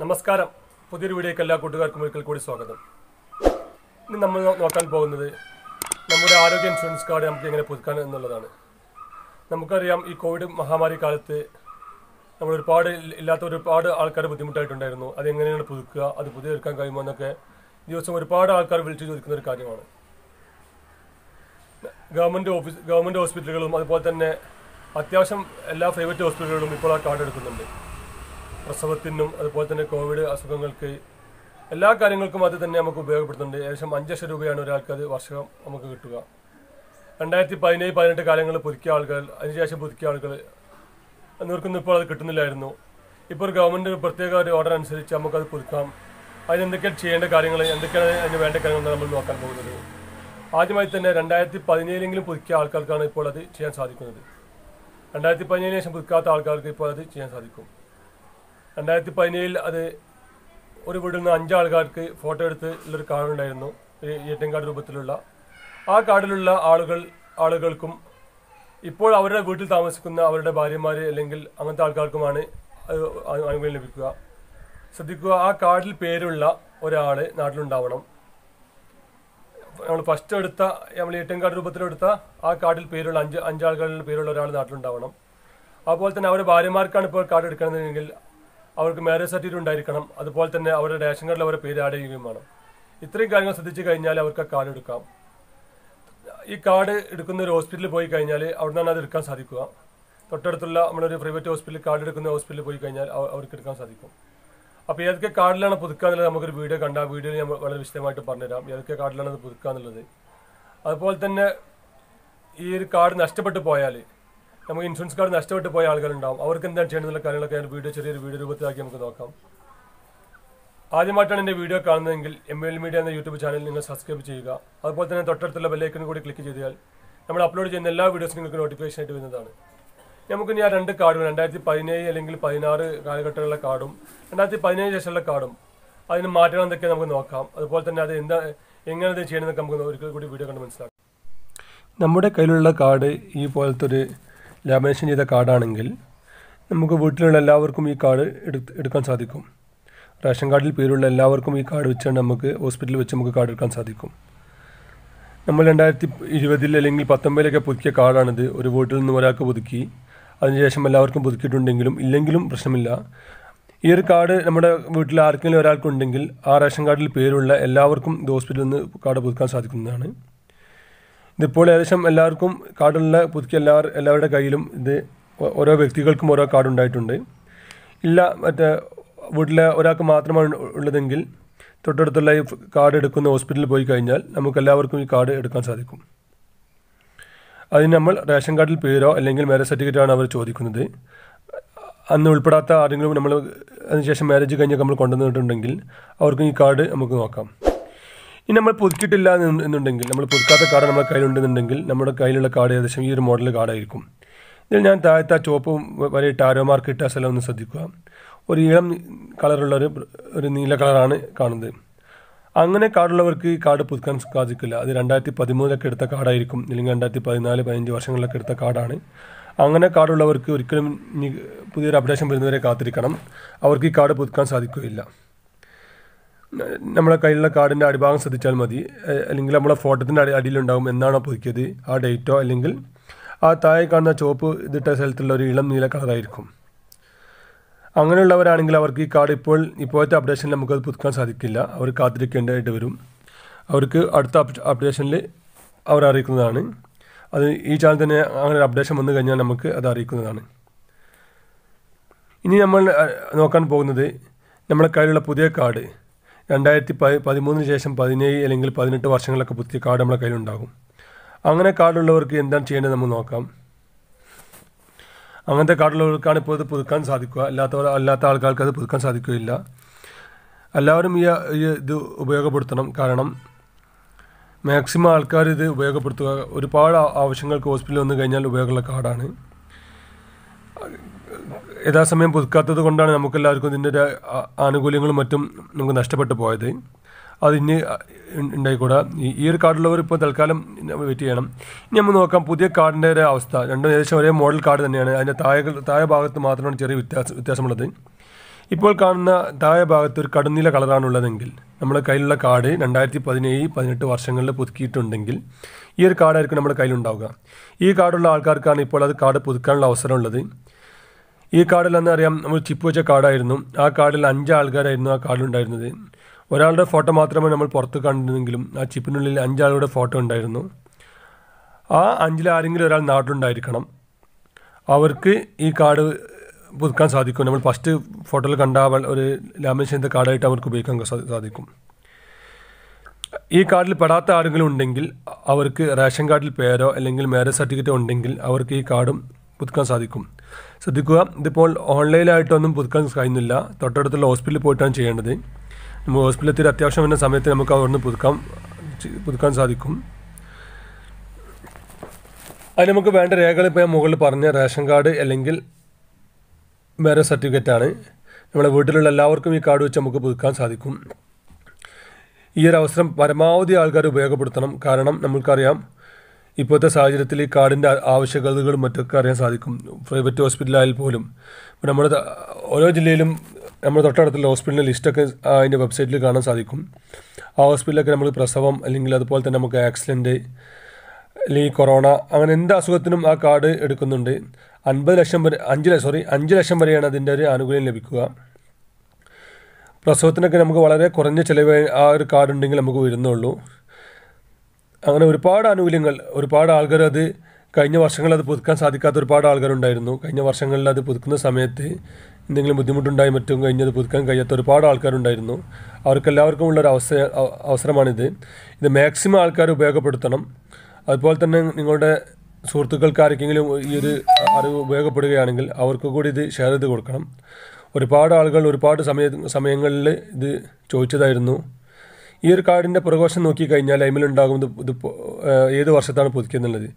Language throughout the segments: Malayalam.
നമസ്കാരം പുതിയൊരു വീഡിയോക്ക് എല്ലാ കൂട്ടുകാർക്കും ഒരിക്കൽ കൂടി സ്വാഗതം ഇനി നമ്മൾ നോക്കാൻ പോകുന്നത് നമ്മുടെ ആരോഗ്യ ഇൻഷുറൻസ് കാർഡ് നമുക്ക് എങ്ങനെ പുതുക്കാൻ എന്നുള്ളതാണ് നമുക്കറിയാം ഈ കോവിഡ് മഹാമാരി കാലത്ത് നമ്മൾ ഒരുപാട് ഇല്ലാത്ത ഒരുപാട് ആൾക്കാർ ബുദ്ധിമുട്ടായിട്ടുണ്ടായിരുന്നു അതെങ്ങനെയാണ് പുതുക്കുക അത് പുതിയെടുക്കാൻ കഴിയുമോ എന്നൊക്കെ ദിവസം ഒരുപാട് ആൾക്കാർ വിളിച്ചു ചോദിക്കുന്ന ഒരു കാര്യമാണ് ഗവൺമെൻറ് ഓഫീസ് ഗവൺമെൻറ് ഹോസ്പിറ്റലുകളും അതുപോലെ തന്നെ അത്യാവശ്യം എല്ലാ പ്രൈവറ്റ് ഹോസ്പിറ്റലുകളും ഇപ്പോൾ ആ കാർഡ് എടുക്കുന്നുണ്ട് പ്രസവത്തിനും അതുപോലെ തന്നെ കോവിഡ് അസുഖങ്ങൾക്ക് എല്ലാ കാര്യങ്ങൾക്കും അത് തന്നെ നമുക്ക് ഉപയോഗപ്പെടുത്തുന്നുണ്ട് ഏകദേശം അഞ്ച് ലക്ഷം രൂപയാണ് ഒരാൾക്ക് അത് വർഷം നമുക്ക് കിട്ടുക രണ്ടായിരത്തി പതിനേഴ് പതിനെട്ട് കാലങ്ങൾ പുതുക്കിയ ആളുകൾ അതിനുശേഷം പുതുക്കിയ ആളുകൾ നിവർക്കൊന്നും ഇപ്പോൾ അത് കിട്ടുന്നില്ലായിരുന്നു ഇപ്പോൾ ഗവൺമെൻറ് പ്രത്യേക ഒരു ഓർഡർ അനുസരിച്ച് നമുക്കത് പുതുക്കാം അതിനെന്തൊക്കെയാണ് ചെയ്യേണ്ട കാര്യങ്ങൾ എന്തൊക്കെയാണ് അതിന് വേണ്ട കാര്യങ്ങൾ നമ്മൾ നോക്കാൻ പോകുന്നത് ആദ്യമായി തന്നെ രണ്ടായിരത്തി പതിനേഴിലെങ്കിലും പുതുക്കിയ ആൾക്കാർക്കാണ് ഇപ്പോൾ അത് ചെയ്യാൻ സാധിക്കുന്നത് രണ്ടായിരത്തി പതിനേഴിന് ശേഷം പുതുക്കാത്ത ആൾക്കാർക്ക് ഇപ്പോൾ അത് ചെയ്യാൻ സാധിക്കും രണ്ടായിരത്തി പതിനേഴിൽ അത് ഒരു വീട്ടിൽ നിന്ന് അഞ്ചാൾക്കാർക്ക് ഫോട്ടോ എടുത്ത് ഉള്ളൊരു കാർഡ് ഉണ്ടായിരുന്നു ഏറ്റവും കാർഡ് രൂപത്തിലുള്ള ആ കാർഡിലുള്ള ആളുകൾ ആളുകൾക്കും ഇപ്പോൾ അവരുടെ വീട്ടിൽ താമസിക്കുന്ന അവരുടെ ഭാര്യമാർ അല്ലെങ്കിൽ അങ്ങനത്തെ ആൾക്കാർക്കുമാണ് ആനുകൂല്യം ലഭിക്കുക ശ്രദ്ധിക്കുക ആ കാർഡിൽ പേരുള്ള ഒരാൾ നാട്ടിലുണ്ടാവണം നമ്മൾ ഫസ്റ്റ് എടുത്ത നമ്മൾ എ ടി കാർഡ് രൂപത്തിലെടുത്ത ആ കാർഡിൽ പേരുള്ള അഞ്ച് അഞ്ചാൾക്കാരുടെ പേരുള്ള ഒരാൾ നാട്ടിലുണ്ടാവണം അതുപോലെ തന്നെ അവരുടെ ഭാര്യമാർക്കാണ് ഇപ്പോൾ കാർഡ് എടുക്കണമെന്നുണ്ടെങ്കിൽ അവർക്ക് മാരേജ് സർട്ടിഫിക്കറ്റ് ഉണ്ടായിരിക്കണം അതുപോലെ തന്നെ അവരുടെ റേഷൻ കാർഡിൽ അവരുടെ പേര് ആഡ് ചെയ്യുകയും വേണം ഇത്രയും കാര്യങ്ങൾ ശ്രദ്ധിച്ചു കഴിഞ്ഞാൽ അവർക്ക് ആ കാർഡ് എടുക്കാം ഈ കാർഡ് എടുക്കുന്ന ഒരു ഹോസ്പിറ്റലിൽ പോയി കഴിഞ്ഞാൽ അവിടെ നിന്നാണ് അത് എടുക്കാൻ സാധിക്കുക തൊട്ടടുത്തുള്ള നമ്മളൊരു പ്രൈവറ്റ് ഹോസ്പിറ്റലിൽ കാർഡ് എടുക്കുന്ന ഹോസ്പിറ്റലിൽ പോയി കഴിഞ്ഞാൽ അവർക്ക് എടുക്കാൻ സാധിക്കും അപ്പോൾ ഏതൊക്കെ കാർഡിലാണ് പുതുക്കുക എന്നുള്ളത് നമുക്കൊരു വീഡിയോ കണ്ട ആ വീഡിയോയിൽ ഞാൻ വളരെ വിശദമായിട്ട് പറഞ്ഞുതരാം ഏതൊക്കെ കാർഡിലാണ് അത് പുതുക്കുക എന്നുള്ളത് അതുപോലെ തന്നെ ഈ ഒരു കാർഡ് നഷ്ടപ്പെട്ടു പോയാൽ നമുക്ക് ഇൻഷുറൻസ് കാർഡ് നഷ്ടപ്പെട്ട് പോയ ആളുകളുണ്ടാവും അവർക്ക് എന്താണ് ചെയ്യേണ്ടതെന്നുള്ള കാര്യങ്ങളൊക്കെ ഞാൻ വീഡിയോ ചെറിയൊരു വീഡിയോ രൂപത്തിലാക്കി നമുക്ക് നോക്കാം ആദ്യമായിട്ടാണ് എൻ്റെ വീഡിയോ കാണുന്നതെങ്കിൽ എം എൽ മീഡിയ എന്ന യൂട്യൂബ് ചാനൽ നിങ്ങൾ സബ്സ്ക്രൈബ് ചെയ്യുക അതുപോലെ തന്നെ തൊട്ടടുത്തുള്ള ബെല്ലൈക്കൺ കൂടി ക്ലിക്ക് ചെയ്താൽ നമ്മൾ അപ്ലോഡ് ചെയ്യുന്ന എല്ലാ വീഡിയോസും നിങ്ങൾക്ക് നോട്ടിഫിക്കേഷൻ ആയിട്ട് വരുന്നതാണ് നമുക്ക് ഞാൻ രണ്ട് കാർഡും രണ്ടായിരത്തി പതിനേഴ് അല്ലെങ്കിൽ പതിനാറ് കാലഘട്ടങ്ങളിലെ കാർഡും രണ്ടായിരത്തി പതിനേഴ് ശേഷമുള്ള കാർഡും അതിന് മാറ്റണം എന്തൊക്കെ നമുക്ക് നോക്കാം അതുപോലെ തന്നെ അത് എന്താ എങ്ങനെ അത് ചെയ്യണമെന്നൊക്കെ നമുക്ക് ഒരിക്കൽ കൂടി വീഡിയോ കണ്ട് മനസ്സിലാക്കാം നമ്മുടെ കയ്യിലുള്ള കാർഡ് ഈ പോലത്തെ ഒരു ലാമിനേഷൻ ചെയ്ത കാർഡാണെങ്കിൽ നമുക്ക് വീട്ടിലുള്ള എല്ലാവർക്കും ഈ കാർഡ് എടുക്കാൻ സാധിക്കും റേഷൻ കാർഡിൽ പേരുള്ള എല്ലാവർക്കും ഈ കാർഡ് വെച്ചാണ് നമുക്ക് ഹോസ്പിറ്റലിൽ വെച്ച് നമുക്ക് കാർഡ് എടുക്കാൻ സാധിക്കും നമ്മൾ രണ്ടായിരത്തി ഇരുപതിൽ അല്ലെങ്കിൽ പത്തൊമ്പതിലൊക്കെ പുതുക്കിയ കാർഡാണിത് ഒരു വീട്ടിൽ നിന്ന് ഒരാൾക്ക് പുതുക്കി അതിനുശേഷം എല്ലാവർക്കും പുതുക്കിയിട്ടുണ്ടെങ്കിലും ഇല്ലെങ്കിലും പ്രശ്നമില്ല ഈ ഒരു കാർഡ് നമ്മുടെ വീട്ടിൽ ആർക്കെങ്കിലും ഒരാൾക്കുണ്ടെങ്കിൽ ആ റേഷൻ കാർഡിൽ പേരുള്ള എല്ലാവർക്കും ഹോസ്പിറ്റലിൽ നിന്ന് കാർഡ് പുതുക്കാൻ സാധിക്കുന്നതാണ് ഇതിപ്പോൾ ഏകദേശം എല്ലാവർക്കും കാർഡുള്ള പുതുക്കി എല്ലാ എല്ലാവരുടെ കയ്യിലും ഇത് ഓരോ വ്യക്തികൾക്കും ഓരോ കാർഡ് ഉണ്ടായിട്ടുണ്ട് ഇല്ല മറ്റേ വീട്ടിലെ ഒരാൾക്ക് മാത്രമാണ് ഉള്ളതെങ്കിൽ തൊട്ടടുത്തുള്ള ഈ കാർഡ് എടുക്കുന്ന ഹോസ്പിറ്റലിൽ പോയി കഴിഞ്ഞാൽ നമുക്ക് എല്ലാവർക്കും ഈ കാർഡ് എടുക്കാൻ സാധിക്കും അതിന് നമ്മൾ റേഷൻ കാർഡിൽ പേരോ അല്ലെങ്കിൽ മാരേജ് സർട്ടിഫിക്കറ്റാണ് അവർ ചോദിക്കുന്നത് അന്ന് ഉൾപ്പെടാത്ത ആരെങ്കിലും നമ്മൾ അതിനുശേഷം മാരേജ് കഴിഞ്ഞൊക്കെ നമ്മൾ കൊണ്ടുവന്നിട്ടുണ്ടെങ്കിൽ അവർക്കും ഈ കാർഡ് നമുക്ക് നോക്കാം ഇനി നമ്മൾ പുതുക്കിയിട്ടില്ല എന്നുണ്ടെങ്കിൽ നമ്മൾ പുതുക്കാത്ത കാർഡ് നമ്മുടെ കയ്യിലുണ്ടെന്നുണ്ടെങ്കിൽ നമ്മുടെ കയ്യിലുള്ള കാർഡ് ഏകദേശം ഈ ഒരു മോഡൽ കാർഡായിരിക്കും ഇതിൽ ഞാൻ താഴത്തെ ആ ചുവപ്പും വരെ ടാരോ മാർക്ക് ഇട്ട സ്ഥലം ഒന്ന് ശ്രദ്ധിക്കുക ഒരു ഇളം കളറുള്ള ഒരു ഒരു നീല കളറാണ് കാണുന്നത് അങ്ങനെ കാർഡുള്ളവർക്ക് ഈ കാർഡ് പുതുക്കാൻ സാധിക്കില്ല അത് രണ്ടായിരത്തി പതിമൂന്നിലൊക്കെ എടുത്ത കാർഡായിരിക്കും അല്ലെങ്കിൽ രണ്ടായിരത്തി പതിനാല് പതിനഞ്ച് വർഷങ്ങളിലൊക്കെ എടുത്ത കാർഡാണ് അങ്ങനെ കാർഡുള്ളവർക്ക് ഒരിക്കലും പുതിയൊരു അപ്ഡേഷൻ വരുന്നവരെ കാത്തിരിക്കണം അവർക്ക് ഈ കാർഡ് പുതുക്കാൻ സാധിക്കുകയില്ല നമ്മുടെ കയ്യിലുള്ള കാർഡിൻ്റെ അടിഭാഗം ശ്രദ്ധിച്ചാൽ മതി അല്ലെങ്കിൽ നമ്മുടെ ഫോട്ടോത്തിൻ്റെ അടി അടിയിലുണ്ടാകും എന്നാണോ പുതുക്കിയത് ആ ഡേറ്റോ അല്ലെങ്കിൽ ആ താഴെ കാണുന്ന ചുവപ്പ് ഇതിട്ട സ്ഥലത്തുള്ള ഒരു ഇളം നീല കളറായിരിക്കും അങ്ങനെയുള്ളവരാണെങ്കിൽ അവർക്ക് ഈ കാർഡ് ഇപ്പോൾ ഇപ്പോഴത്തെ അപ്ഡേഷനിൽ നമുക്കത് പുതുക്കാൻ സാധിക്കില്ല അവർ കാത്തിരിക്കേണ്ടതായിട്ട് വരും അവർക്ക് അടുത്ത അപ്ഡേഷനിൽ അവർ അറിയിക്കുന്നതാണ് അത് ഈ ചാനൽ തന്നെ അങ്ങനെ ഒരു അപ്ഡേഷൻ വന്നു കഴിഞ്ഞാൽ നമുക്ക് അത് അറിയിക്കുന്നതാണ് ഇനി നമ്മൾ നോക്കാൻ പോകുന്നത് നമ്മുടെ കയ്യിലുള്ള പുതിയ കാർഡ് രണ്ടായിരത്തി പതി പതിമൂന്നിന് ശേഷം പതിനേഴ് അല്ലെങ്കിൽ പതിനെട്ട് വർഷങ്ങളൊക്കെ പുതിയ കാർഡ് നമ്മുടെ കയ്യിലുണ്ടാകും അങ്ങനെ കാർഡുള്ളവർക്ക് എന്താണ് ചെയ്യേണ്ടത് നമുക്ക് നോക്കാം അങ്ങനത്തെ കാർഡുള്ളവർക്കാണ് ഇപ്പോൾ ഇത് പുതുക്കാൻ സാധിക്കുക അല്ലാത്തവർ അല്ലാത്ത ആൾക്കാർക്ക് അത് പുതുക്കാൻ സാധിക്കുകയില്ല എല്ലാവരും ഈ ഇത് ഉപയോഗപ്പെടുത്തണം കാരണം മാക്സിമം ആൾക്കാർ ഇത് ഉപയോഗപ്പെടുത്തുക ഒരുപാട് ആവശ്യങ്ങൾക്ക് ഹോസ്പിറ്റലിൽ വന്നു കഴിഞ്ഞാൽ ഉപയോഗമുള്ള കാർഡാണ് യഥാസമയം പുതുക്കാത്തത് കൊണ്ടാണ് നമുക്കെല്ലാവർക്കും ഇതിൻ്റെ ഒരു ആനുകൂല്യങ്ങളും മറ്റും നമുക്ക് നഷ്ടപ്പെട്ടു പോയത് അത് ഇനി ഉണ്ടായിക്കൂടാ ഈ ഒരു കാർഡുള്ളവർ ഇപ്പോൾ തൽക്കാലം വെയിറ്റ് ചെയ്യണം ഇനി നമ്മൾ നോക്കാം പുതിയ കാർഡിൻ്റെ ഒരു അവസ്ഥ രണ്ടും ഏകദേശം ഒരേ മോഡൽ കാർഡ് തന്നെയാണ് അതിൻ്റെ താഴെ താഴെ ഭാഗത്ത് മാത്രമാണ് ചെറിയ വ്യത്യാസം വ്യത്യാസമുള്ളത് ഇപ്പോൾ കാണുന്ന താഴെ ഭാഗത്ത് ഒരു കടുന്നില കളറാണുള്ളതെങ്കിൽ നമ്മുടെ കയ്യിലുള്ള കാർഡ് രണ്ടായിരത്തി പതിനേഴ് പതിനെട്ട് വർഷങ്ങളിൽ പുതുക്കിയിട്ടുണ്ടെങ്കിൽ ഈ ഒരു കാർഡായിരിക്കും നമ്മുടെ കയ്യിലുണ്ടാവുക ഈ കാർഡുള്ള ആൾക്കാർക്കാണ് ഇപ്പോൾ അത് കാർഡ് പുതുക്കാനുള്ള അവസരമുള്ളത് ഈ കാർഡിൽ അന്നറിയാം നമ്മൾ ചിപ്പ് വെച്ച കാർഡായിരുന്നു ആ കാർഡിൽ അഞ്ച് ആൾക്കാരായിരുന്നു ആ കാർഡിലുണ്ടായിരുന്നത് ഒരാളുടെ ഫോട്ടോ മാത്രമേ നമ്മൾ പുറത്ത് കണ്ടിരുന്നെങ്കിലും ആ ചിപ്പിനുള്ളിൽ അഞ്ചാളുടെ ഫോട്ടോ ഉണ്ടായിരുന്നു ആ അഞ്ചിൽ ആരെങ്കിലും ഒരാൾ നാട്ടിലുണ്ടായിരിക്കണം അവർക്ക് ഈ കാർഡ് പുതുക്കാൻ സാധിക്കും നമ്മൾ ഫസ്റ്റ് ഫോട്ടോയിൽ കണ്ട ഒരു ലാമിനേഷൻ്റെ കാർഡായിട്ട് അവർക്ക് ഉപയോഗിക്കാൻ സാധിക്കും ഈ കാർഡിൽ പെടാത്ത ആരെങ്കിലും ഉണ്ടെങ്കിൽ അവർക്ക് റേഷൻ കാർഡിൽ പേരോ അല്ലെങ്കിൽ മാരേജ് സർട്ടിഫിക്കറ്റോ ഉണ്ടെങ്കിൽ അവർക്ക് ഈ കാർഡും പുതുക്കാൻ സാധിക്കും ശ്രദ്ധിക്കുക ഇതിപ്പോൾ ഓൺലൈനായിട്ടൊന്നും പുതുക്കാൻ കഴിയുന്നില്ല തൊട്ടടുത്തുള്ള ഹോസ്പിറ്റലിൽ പോയിട്ടാണ് ചെയ്യേണ്ടത് നമുക്ക് എത്തി അത്യാവശ്യം വരുന്ന സമയത്ത് നമുക്ക് അവിടുന്ന് പുതുക്കാൻ പുതുക്കാൻ സാധിക്കും അതിന് നമുക്ക് വേണ്ട രേഖകൾ ഇപ്പോൾ ഞാൻ മുകളിൽ പറഞ്ഞ റേഷൻ കാർഡ് അല്ലെങ്കിൽ വേറെ സർട്ടിഫിക്കറ്റാണ് നമ്മളെ വീട്ടിലുള്ള എല്ലാവർക്കും ഈ കാർഡ് വെച്ച് നമുക്ക് പുതുക്കാൻ സാധിക്കും ഈ ഒരു അവസരം പരമാവധി ആൾക്കാർ ഉപയോഗപ്പെടുത്തണം കാരണം നമുക്കറിയാം ഇപ്പോഴത്തെ സാഹചര്യത്തിൽ ഈ കാർഡിൻ്റെ ആവശ്യകതകളും മറ്റൊക്കെ അറിയാൻ സാധിക്കും പ്രൈവറ്റ് ഹോസ്പിറ്റലായാൽ പോലും ഇപ്പോൾ നമ്മുടെ ഓരോ ജില്ലയിലും നമ്മുടെ തൊട്ടടുത്തുള്ള ഹോസ്പിറ്റലിൻ്റെ ലിസ്റ്റൊക്കെ അതിൻ്റെ വെബ്സൈറ്റിൽ കാണാൻ സാധിക്കും ആ ഹോസ്പിറ്റലൊക്കെ നമ്മൾ പ്രസവം അല്ലെങ്കിൽ അതുപോലെ തന്നെ നമുക്ക് ആക്സിഡൻറ്റ് അല്ലെങ്കിൽ കൊറോണ അങ്ങനെ എന്ത് അസുഖത്തിനും ആ കാർഡ് എടുക്കുന്നുണ്ട് അൻപത് ലക്ഷം വരെ അഞ്ച് സോറി അഞ്ച് ലക്ഷം വരെയാണ് അതിൻ്റെ ഒരു ആനുകൂല്യം ലഭിക്കുക പ്രസവത്തിനൊക്കെ നമുക്ക് വളരെ കുറഞ്ഞ ചിലവ് ആ ഒരു കാർഡ് ഉണ്ടെങ്കിൽ നമുക്ക് വരുന്നുള്ളൂ അങ്ങനെ ഒരുപാട് ആനുകൂല്യങ്ങൾ ഒരുപാട് ആൾക്കാർ അത് കഴിഞ്ഞ വർഷങ്ങളിൽ അത് പുതുക്കാൻ സാധിക്കാത്ത ഒരുപാട് ആൾക്കാരുണ്ടായിരുന്നു കഴിഞ്ഞ വർഷങ്ങളിൽ അത് പുതുക്കുന്ന സമയത്ത് എന്തെങ്കിലും ബുദ്ധിമുട്ടുണ്ടായി മറ്റും കഴിഞ്ഞത് പുതുക്കാൻ കഴിയാത്ത ഒരുപാട് ആൾക്കാരുണ്ടായിരുന്നു അവർക്കെല്ലാവർക്കും ഉള്ളൊരു അവസ അവസരമാണിത് ഇത് മാക്സിമം ആൾക്കാർ ഉപയോഗപ്പെടുത്തണം അതുപോലെ തന്നെ നിങ്ങളുടെ സുഹൃത്തുക്കൾക്ക് ആർക്കെങ്കിലും ഈ ഒരു അറിവ് ഉപയോഗപ്പെടുകയാണെങ്കിൽ അവർക്ക് കൂടി ഇത് ഷെയർ ചെയ്ത് കൊടുക്കണം ഒരുപാട് ആളുകൾ ഒരുപാട് സമയ സമയങ്ങളിൽ ഇത് ചോദിച്ചതായിരുന്നു ഈ ഒരു കാർഡിൻ്റെ പുറകോശം നോക്കിക്കഴിഞ്ഞാൽ അതിലുണ്ടാകുന്നത് ഇത് ഏത് വർഷത്താണ് പുതുക്കിയെന്നുള്ളത്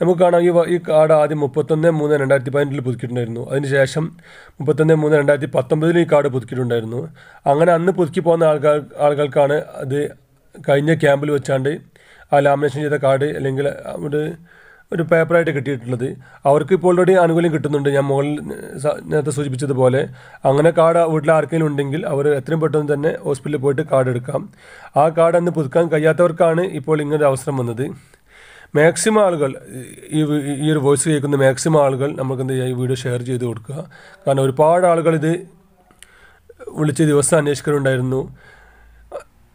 നമുക്ക് കാണാം ഈ ഈ കാർഡ് ആദ്യം മുപ്പത്തൊന്ന് മൂന്ന് രണ്ടായിരത്തി പതിനെട്ടിൽ പുതുക്കിയിട്ടുണ്ടായിരുന്നു അതിനുശേഷം മുപ്പത്തൊന്ന് മൂന്ന് രണ്ടായിരത്തി പത്തൊമ്പതിൽ ഈ കാർഡ് പുതുക്കിയിട്ടുണ്ടായിരുന്നു അങ്ങനെ അന്ന് പുതുക്കി പോകുന്ന ആൾക്കാർ ആളുകൾക്കാണ് അത് കഴിഞ്ഞ ക്യാമ്പിൽ വെച്ചാണ്ട് ആ ലാമിനേഷൻ ചെയ്ത കാർഡ് അല്ലെങ്കിൽ അവിടെ ഒരു പേപ്പറായിട്ട് കിട്ടിയിട്ടുള്ളത് അവർക്ക് ഇപ്പോൾ ഓൾറെഡി ആനുകൂല്യം കിട്ടുന്നുണ്ട് ഞാൻ മുകളിൽ നേരത്തെ സൂചിപ്പിച്ചതുപോലെ അങ്ങനെ കാർഡ് വീട്ടിൽ ആർക്കെങ്കിലും ഉണ്ടെങ്കിൽ അവർ എത്രയും പെട്ടെന്ന് തന്നെ ഹോസ്പിറ്റലിൽ പോയിട്ട് കാർഡ് എടുക്കാം ആ കാർഡ് അന്ന് പുതുക്കാൻ കഴിയാത്തവർക്കാണ് ഇപ്പോൾ ഇങ്ങനൊരു അവസരം വന്നത് മാക്സിമം ആളുകൾ ഈ ഈ ഒരു വോയിസ് കേൾക്കുന്ന മാക്സിമം ആളുകൾ നമുക്ക് എന്ത് ചെയ്യുക ഈ വീഡിയോ ഷെയർ ചെയ്ത് കൊടുക്കുക കാരണം ഒരുപാട് ആളുകൾ ഇത് വിളിച്ച് ദിവസം അന്വേഷിക്കലുണ്ടായിരുന്നു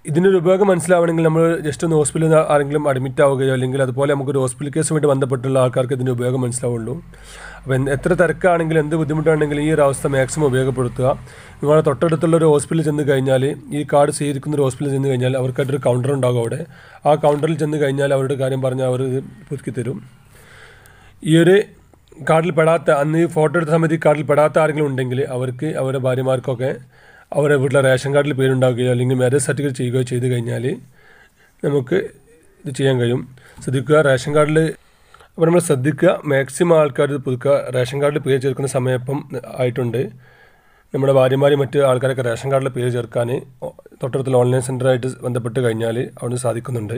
ഇതിനൊരു ഉപയോഗം മനസ്സിലാവണമെങ്കിൽ നമ്മൾ ജസ്റ്റ് ഒന്ന് ഹോസ്പിറ്റലിൽ ആരെങ്കിലും അഡ്മിറ്റ് ആവുകയോ അല്ലെങ്കിൽ അതുപോലെ നമുക്ക് ഒരു ഹോസ്പിറ്റൽ കേസുമായിട്ട് ബന്ധപ്പെട്ടുള്ള ആൾക്കാർക്ക് ഇതിൻ്റെ ഉപയോഗം മനസ്സിലാവുള്ളൂ അപ്പം എത്ര തിരക്കാണെങ്കിലും എന്ത് ബുദ്ധിമുട്ടാണെങ്കിലും ഈ ഒരു അവസ്ഥ മാക്സിമം ഉപയോഗപ്പെടുത്തുക നിങ്ങളുടെ തൊട്ടടുത്തുള്ള ഒരു ഹോസ്പിറ്റലിൽ ചെന്ന് കഴിഞ്ഞാൽ ഈ കാർഡ് സ്വീകരിക്കുന്ന ഒരു ഹോസ്പിറ്റലിൽ ചെന്ന് കഴിഞ്ഞാൽ അവർക്കായിട്ടൊരു കൗണ്ടർ ഉണ്ടാകും അവിടെ ആ കൗണ്ടറിൽ ചെന്ന് കഴിഞ്ഞാൽ അവരുടെ കാര്യം പറഞ്ഞാൽ അവർ പുതുക്കി തരും ഈ ഒരു കാർഡിൽ പെടാത്ത അന്ന് ഈ ഫോട്ടോ എടുത്ത സമയത്ത് ഈ കാർഡിൽ പെടാത്ത ആരെങ്കിലും ഉണ്ടെങ്കിൽ അവർക്ക് അവരുടെ ഭാര്യമാർക്കൊക്കെ അവരെ വീട്ടിലെ റേഷൻ കാർഡിൽ പേരുണ്ടാക്കുകയോ അല്ലെങ്കിൽ മാരേജ് സർട്ടിഫിക്കറ്റ് ചെയ്യുകയോ ചെയ്ത് കഴിഞ്ഞാൽ നമുക്ക് ഇത് ചെയ്യാൻ കഴിയും ശ്രദ്ധിക്കുക റേഷൻ കാർഡിൽ അപ്പോൾ നമ്മൾ ശ്രദ്ധിക്കുക മാക്സിമം ആൾക്കാർ ഇത് പുതുക്കുക റേഷൻ കാർഡിൽ പേര് ചേർക്കുന്ന സമയപ്പം ആയിട്ടുണ്ട് നമ്മുടെ ഭാര്യമാരും മറ്റ് ആൾക്കാരൊക്കെ റേഷൻ കാർഡിൽ പേര് ചേർക്കാൻ തൊട്ടടുത്തുള്ള ഓൺലൈൻ സെൻ്ററായിട്ട് ബന്ധപ്പെട്ട് കഴിഞ്ഞാൽ അവിടെ സാധിക്കുന്നുണ്ട്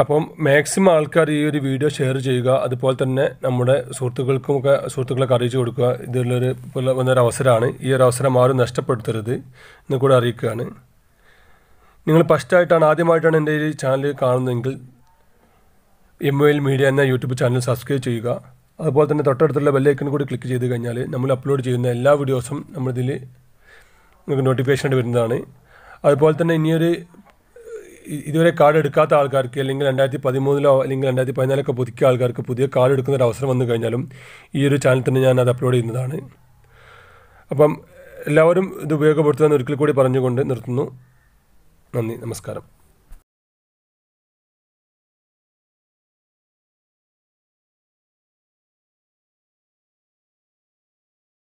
അപ്പം മാക്സിമം ആൾക്കാർ ഈ ഒരു വീഡിയോ ഷെയർ ചെയ്യുക അതുപോലെ തന്നെ നമ്മുടെ സുഹൃത്തുക്കൾക്കുമൊക്കെ സുഹൃത്തുക്കളൊക്കെ അറിയിച്ചു കൊടുക്കുക ഇതിലൊരു വന്നൊരു അവസരമാണ് ഈ ഒരു അവസരം ആരും നഷ്ടപ്പെടുത്തരുത് എന്ന് കൂടെ അറിയിക്കുകയാണ് നിങ്ങൾ ഫസ്റ്റായിട്ടാണ് ആദ്യമായിട്ടാണ് എൻ്റെ ഈ ചാനൽ കാണുന്നതെങ്കിൽ എം ഒ എൽ മീഡിയ എന്ന യൂട്യൂബ് ചാനൽ സബ്സ്ക്രൈബ് ചെയ്യുക അതുപോലെ തന്നെ തൊട്ടടുത്തുള്ള ബെല്ലൈക്കൺ കൂടി ക്ലിക്ക് ചെയ്ത് കഴിഞ്ഞാൽ നമ്മൾ അപ്ലോഡ് ചെയ്യുന്ന എല്ലാ വീഡിയോസും നമ്മളിതിൽ നിങ്ങൾക്ക് നോട്ടിഫിക്കേഷൻ ആയിട്ട് വരുന്നതാണ് അതുപോലെ തന്നെ ഇനിയൊരു ഇതുവരെ കാർഡ് എടുക്കാത്ത ആൾക്കാർക്ക് അല്ലെങ്കിൽ രണ്ടായിരത്തി പതിമൂന്നിലോ അല്ലെങ്കിൽ രണ്ടായിരത്തി പതിനാലൊക്കെ പുതുക്കിയ ആൾക്കാർക്ക് പുതിയ കാർഡ് എടുക്കുന്ന ഒരു അവസരം വന്നു കഴിഞ്ഞാലും ഈ ഒരു ചാനൽ തന്നെ ഞാൻ അത് അപ്ലോഡ് ചെയ്യുന്നതാണ് അപ്പം എല്ലാവരും ഇത് എന്ന് ഒരിക്കൽ കൂടി പറഞ്ഞുകൊണ്ട് നിർത്തുന്നു നന്ദി നമസ്കാരം